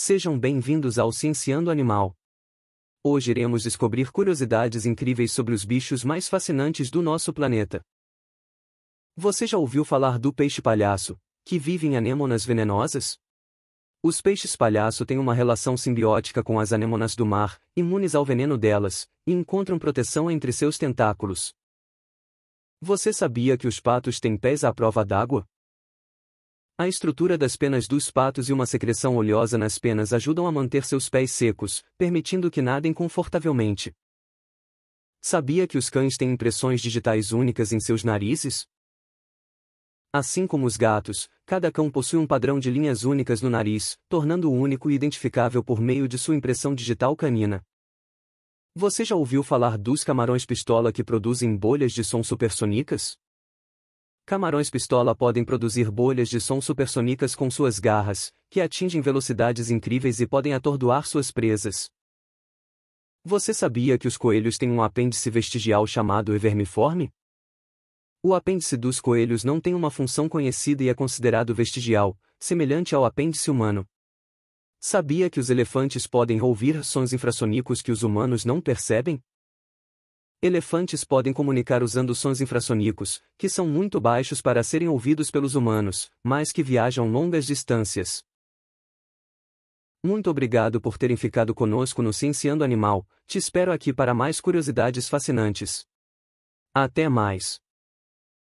Sejam bem-vindos ao Cienciando Animal. Hoje iremos descobrir curiosidades incríveis sobre os bichos mais fascinantes do nosso planeta. Você já ouviu falar do peixe palhaço, que vive em anêmonas venenosas? Os peixes palhaço têm uma relação simbiótica com as anêmonas do mar, imunes ao veneno delas, e encontram proteção entre seus tentáculos. Você sabia que os patos têm pés à prova d'água? A estrutura das penas dos patos e uma secreção oleosa nas penas ajudam a manter seus pés secos, permitindo que nadem confortavelmente. Sabia que os cães têm impressões digitais únicas em seus narizes? Assim como os gatos, cada cão possui um padrão de linhas únicas no nariz, tornando-o único e identificável por meio de sua impressão digital canina. Você já ouviu falar dos camarões pistola que produzem bolhas de som supersônicas? Camarões pistola podem produzir bolhas de som supersônicas com suas garras, que atingem velocidades incríveis e podem atordoar suas presas. Você sabia que os coelhos têm um apêndice vestigial chamado evermiforme? O apêndice dos coelhos não tem uma função conhecida e é considerado vestigial, semelhante ao apêndice humano. Sabia que os elefantes podem ouvir sons infrassônicos que os humanos não percebem? Elefantes podem comunicar usando sons infrassônicos, que são muito baixos para serem ouvidos pelos humanos, mas que viajam longas distâncias. Muito obrigado por terem ficado conosco no Cienciando Animal, te espero aqui para mais curiosidades fascinantes. Até mais!